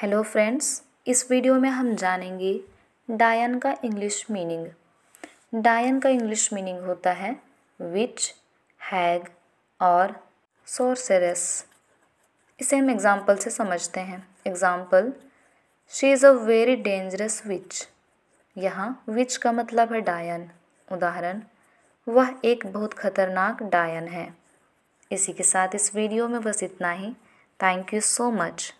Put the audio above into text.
hello friends इस video में हम जानेंगे डायन का इंग्लिश मीनिंग डायन का इंग्लिश मीनिंग होता है विच हैग और सोर्सेरस इसे हम एग्ज़ाम्पल से समझते हैं example she is a very dangerous witch यहाँ विच का मतलब है डायन उदाहरण वह एक बहुत खतरनाक डायन है इसी के साथ इस वीडियो में बस इतना ही थैंक यू सो मच